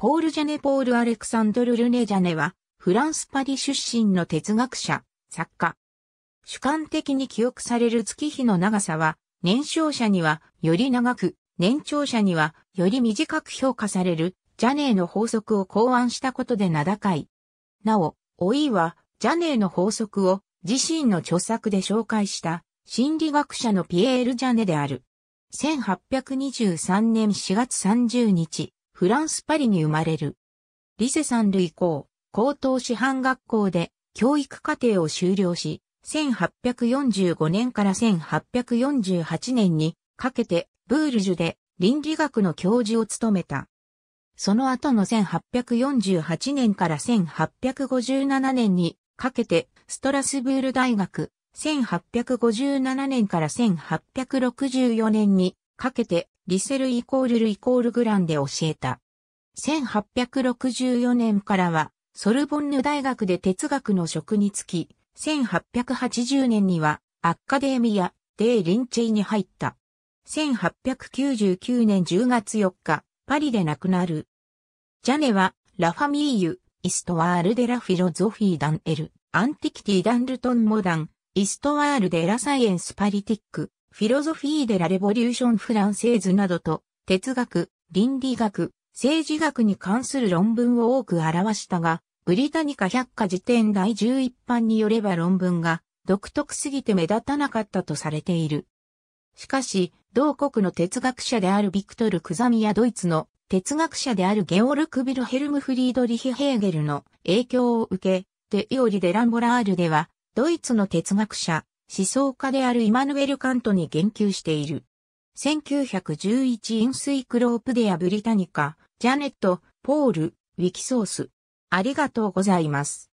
ポール・ジャネ・ポール・アレクサンドル・ルネ・ジャネは、フランス・パリ出身の哲学者、作家。主観的に記憶される月日の長さは、年少者にはより長く、年長者にはより短く評価される、ジャネーの法則を考案したことで名高い。なお、老いは、ジャネーの法則を自身の著作で紹介した心理学者のピエール・ジャネである。1823年4月30日。フランス・パリに生まれる。リセ三類降、高等師範学校で教育課程を修了し、1845年から1848年にかけてブールジュで倫理学の教授を務めた。その後の1848年から1857年にかけてストラスブール大学、1857年から1864年にかけてリセルイコールルイコールグランで教えた。1864年からは、ソルボンヌ大学で哲学の職に就き、1880年には、アッカデーミア・デー・リンチェイに入った。1899年10月4日、パリで亡くなる。ジャネは、ラファミーユ、イストワール・デラ・フィロゾフィー・ダンエル、アンティキティ・ダンルトン・モダン、イストワール・デラ・サイエンス・パリティック、フィロゾフィーデラレボリューションフランセーズなどと、哲学、倫理学、政治学に関する論文を多く表したが、ブリタニカ百科辞典第11版によれば論文が独特すぎて目立たなかったとされている。しかし、同国の哲学者であるビクトル・クザミやドイツの哲学者であるゲオルク・ビルヘルム・フリードリヒ・ヘーゲルの影響を受け、デイオリ・デ・ランボラールでは、ドイツの哲学者、思想家であるイマヌエル・カントに言及している。1911インスイクロープデア・ブリタニカ、ジャネット、ポール、ウィキソース。ありがとうございます。